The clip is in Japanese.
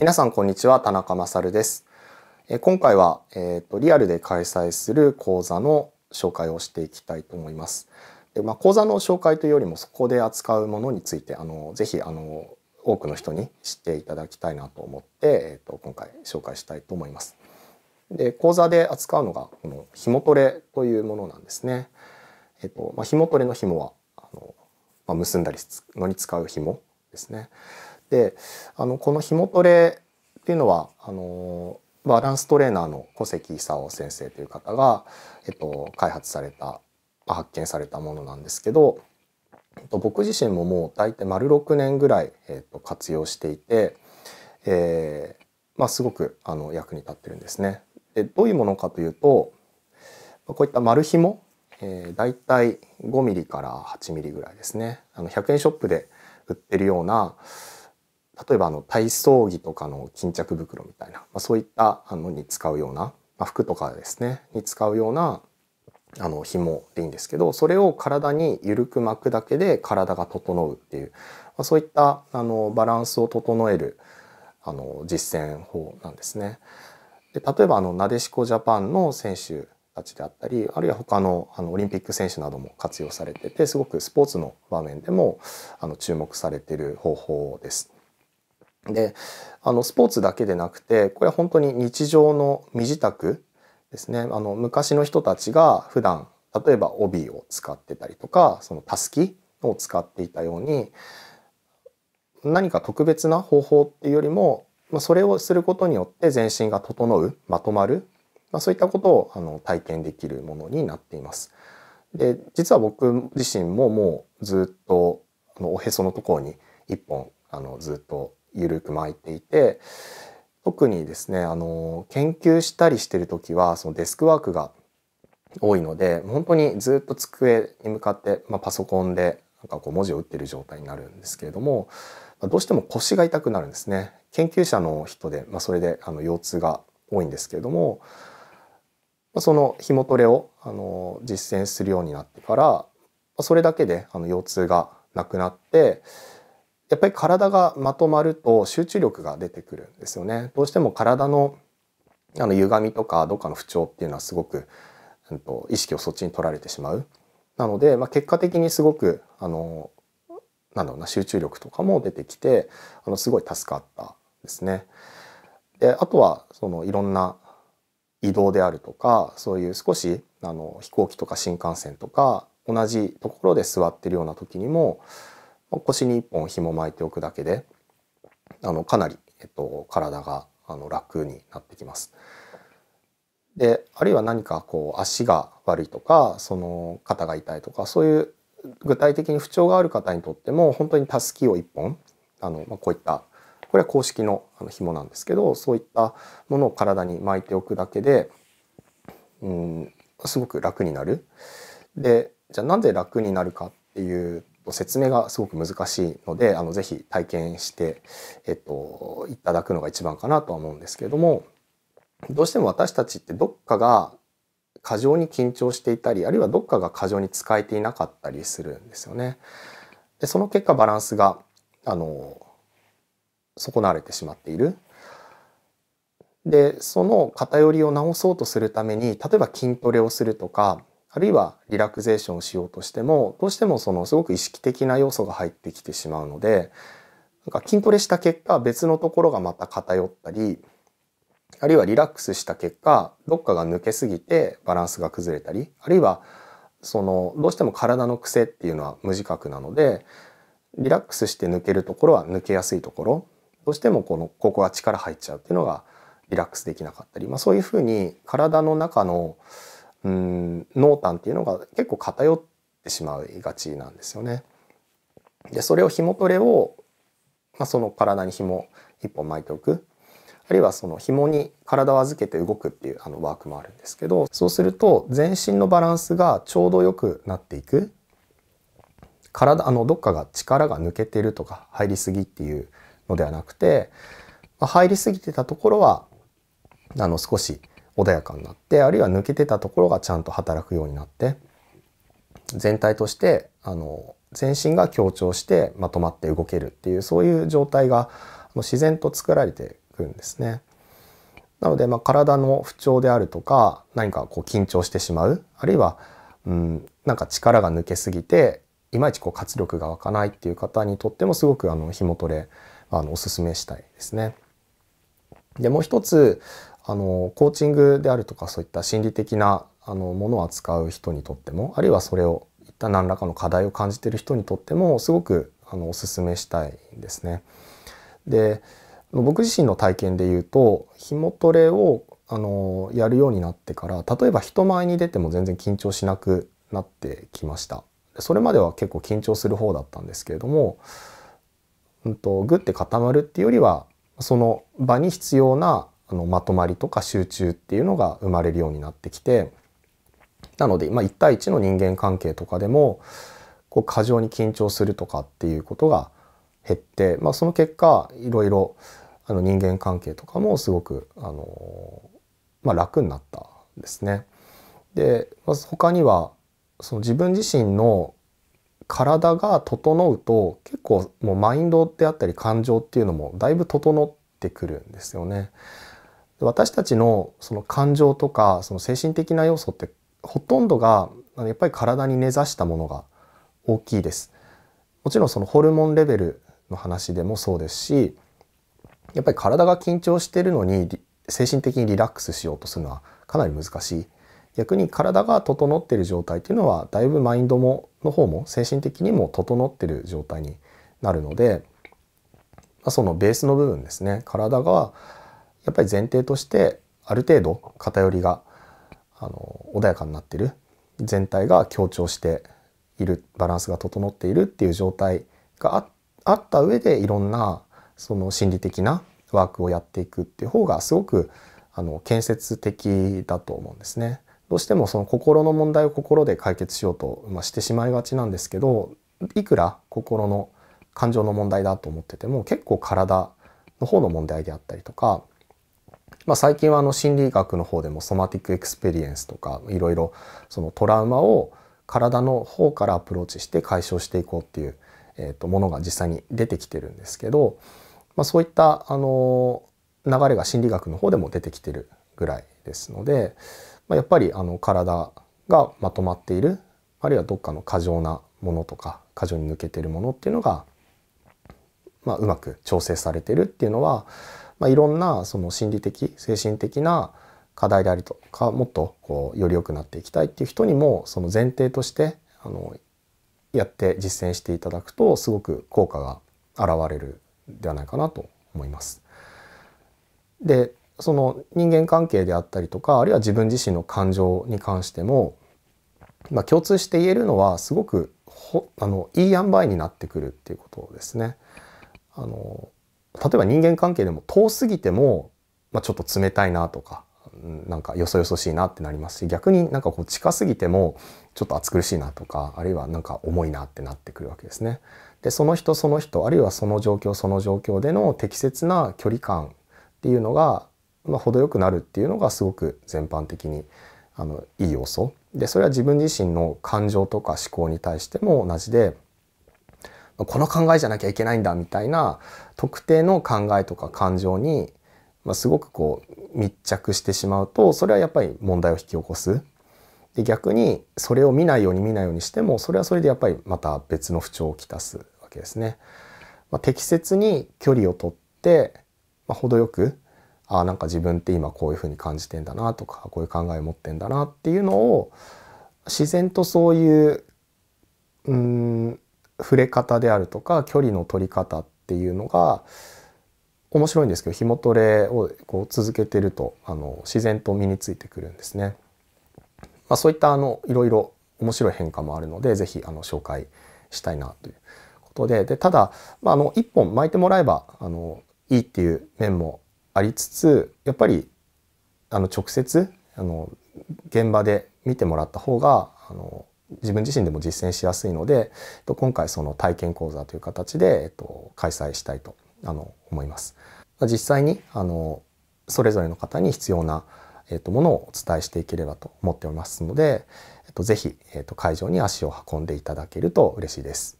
皆さんこんにちは田中勝です。今回は、えーと、リアルで開催する講座の紹介をしていきたいと思います。でまあ、講座の紹介というよりもそこで扱うものについてあのぜひあの多くの人に知っていただきたいなと思って、えーと、今回紹介したいと思います。で講座で扱うのがこの紐トレというものなんですね。えっ、とまあ、紐トレの紐はあの、まあ、結んだりのに使う紐ですね。であのこの紐トレっていうのはあのバランストレーナーの小関功先生という方が、えっと、開発された発見されたものなんですけど、えっと、僕自身ももう大体丸6年ぐらい、えっと、活用していて、えーまあ、すごくあの役に立ってるんですね。でどういうものかというとこういった丸紐、えー、大体5ミリから8ミリぐらいですねあの100円ショップで売ってるような例えばあの体操着とかの巾着袋みたいな、まあ、そういったあのに使うような、まあ、服とかですねに使うようなあの紐でいいんですけどそれを体に緩く巻くだけで体が整うっていう、まあ、そういったあのバランスを整えるあの実践法なんですね。で例えばあのなでしこジャパンの選手たちであったりあるいは他のあのオリンピック選手なども活用されててすごくスポーツの場面でもあの注目されてる方法です。であのスポーツだけでなくてこれは本当に日常の身支度ですねあの昔の人たちが普段例えば帯を使ってたりとかそのたすきを使っていたように何か特別な方法っていうよりも、まあ、それをすることによって全身が整うまとまる、まあ、そういったことをあの体験できるものになっています。で実は僕自身ももうずっとあのおへそのところに1本あのずっと緩く巻いていて特にですねあの研究したりしてる時はそのデスクワークが多いので本当にずっと机に向かって、まあ、パソコンでなんかこう文字を打ってる状態になるんですけれどもどうしても腰が痛くなるんですね研究者の人で、まあ、それであの腰痛が多いんですけれども、まあ、その紐トレをあの実践するようになってからそれだけであの腰痛がなくなってやっぱり体がまとまると集中力が出てくるんですよね。どうしても体のあの歪みとかどっかの不調っていうのはすごく、うん、と意識をそっちに取られてしまう。なので、まあ、結果的にすごくあのなんだろうな集中力とかも出てきてあのすごい助かったですね。であとはそのいろんな移動であるとかそういう少しあの飛行機とか新幹線とか同じところで座ってるような時にも腰に1本紐巻いておくだけであのかなり、えっと、体があの楽になってきます。であるいは何かこう足が悪いとかその肩が痛いとかそういう具体的に不調がある方にとっても本当にたすきを1本あの、まあ、こういったこれは公式の紐なんですけどそういったものを体に巻いておくだけで、うん、すごく楽になる。でじゃあなぜ楽になるかっていうと、説明がすごく難しいのであのぜひ体験して、えっと、いただくのが一番かなとは思うんですけれどもどうしても私たちってどっかが過剰に緊張していたりあるいはどっかが過剰に使えていなかったりするんですよね。でその結果バランスがあの損なわれてしまっている。でその偏りを直そうとするために例えば筋トレをするとかあるいはリラクゼーションをしようとしてもどうしてもそのすごく意識的な要素が入ってきてしまうのでなんか筋トレした結果別のところがまた偏ったりあるいはリラックスした結果どっかが抜けすぎてバランスが崩れたりあるいはそのどうしても体の癖っていうのは無自覚なのでリラックスして抜けるところは抜けやすいところどうしてもこのここは力入っちゃうっていうのがリラックスできなかったり、まあ、そういうふうに体の中のうん濃淡っていうのが結構偏ってしまいがちなんですよね。でそれを紐トレを、まあ、その体に紐一本巻いておくあるいはその紐に体を預けて動くっていうあのワークもあるんですけどそうすると全身のバランスがちょうど良くなっていく体あのどっかが力が抜けてるとか入りすぎっていうのではなくて、まあ、入りすぎてたところはあの少し穏やかになってあるいは抜けてたところがちゃんと働くようになって全体としてあの全身が強調してまとまって動けるっていうそういう状態が自然と作られていくんですね。なので、まあ、体の不調であるとか何かこう緊張してしまうあるいは、うん、なんか力が抜けすぎていまいちこう活力が湧かないっていう方にとってもすごくあの紐トレあのおすすめしたいですね。でもう一つあのコーチングであるとかそういった心理的なあのものを扱う人にとってもあるいはそれをいった何らかの課題を感じている人にとってもすごくあのおすめしたいんですね。で僕自身の体験で言うと紐トレをあのやるようになってから例えば人前に出ても全然緊張しなくなってきましたそれまでは結構緊張する方だったんですけれども、うんと、グッて固まるっていうよりはその場に必要なあのまとまりとか集中っていうのが生まれるようになってきてなので、まあ、1対1の人間関係とかでもこう過剰に緊張するとかっていうことが減って、まあ、その結果いろいろあの人間関係とかもすごくあの、まあ、楽になったんですね。で、まず他にはその自分自身の体が整うと結構もうマインドであったり感情っていうのもだいぶ整ってくるんですよね。私たちのその感情とかその精神的な要素ってほとんどがやっぱり体に根ざしたものが大きいです。もちろんそのホルモンレベルの話でもそうですしやっぱり体が緊張してるのに精神的にリラックスしようとするのはかなり難しい逆に体が整ってる状態っていうのはだいぶマインドもの方も精神的にも整ってる状態になるので、まあ、そのベースの部分ですね体がやっぱり前提としてある程度偏りがあの穏やかになってる全体が強調しているバランスが整っているっていう状態があった上でいろんなその心理的なワークをやっていくっていう方がすごくあの建設的だと思うんですね。どうしてもその心の問題を心で解決しようと、まあ、してしまいがちなんですけどいくら心の感情の問題だと思ってても結構体の方の問題であったりとかまあ、最近はあの心理学の方でもソマティックエクスペリエンスとかいろいろそのトラウマを体の方からアプローチして解消していこうっていう、えとものが実際に出てきてるんですけど、まあ、そういったあの流れが心理学の方でも出てきてるぐらいですので、まあ、やっぱりあの体がまとまっているあるいはどっかの過剰なものとか過剰に抜けてるものっていうのが、まあ、うまく調整されてるっていうのはまあ、いろんなその心理的精神的な課題でありとかもっとこうより良くなっていきたいっていう人にもその前提としてあのやって実践していただくとすごく効果が現れるではないかなと思います。でその人間関係であったりとかあるいは自分自身の感情に関しても、まあ、共通して言えるのはすごくほあのいい塩梅になってくるっていうことですね。あの例えば人間関係でも遠すぎても、まあ、ちょっと冷たいなとか、なんかよそよそしいなってなりますし、逆になんかこう近すぎてもちょっと暑苦しいなとか、あるいはなんか重いなってなってくるわけですね。で、その人その人、あるいはその状況その状況での適切な距離感っていうのが、まあ、程よくなるっていうのがすごく全般的にあのいい要素でそれは自分自身の感情とか思考に対しても同じでこの考えじゃなきゃいけないんだみたいな特定の考えとか感情に、ますごくこう密着してしまうとそれはやっぱり問題を引き起こす。で逆にそれを見ないように見ないようにしてもそれはそれでやっぱりまた別の不調をきたすわけですね。まあ、適切に距離を取って、まあ、程よくあなんか自分って今こういうふうに感じてんだなとかこういう考えを持ってんだなっていうのを自然とそういううん触れ方であるとか距離の取り方っていうのが面白いんですけど紐トレをこう続けてるとあの自然と身についてくるんですね。まあ、そういったあのいろいろ面白い変化もあるのでぜひあの紹介したいなということででただ、まあ、あの1本巻いてもらえばあのいいっていう面もありつつやっぱりあの直接あの現場で見てもらった方があの自分自身でも実践しやすいので、今回その体験講座という形で、えっと、開催したいとあの思います。実際にあのそれぞれの方に必要な、えっと、ものをお伝えしていければと思っておりますので、えっと、ぜひ、えっと、会場に足を運んでいただけると嬉しいです。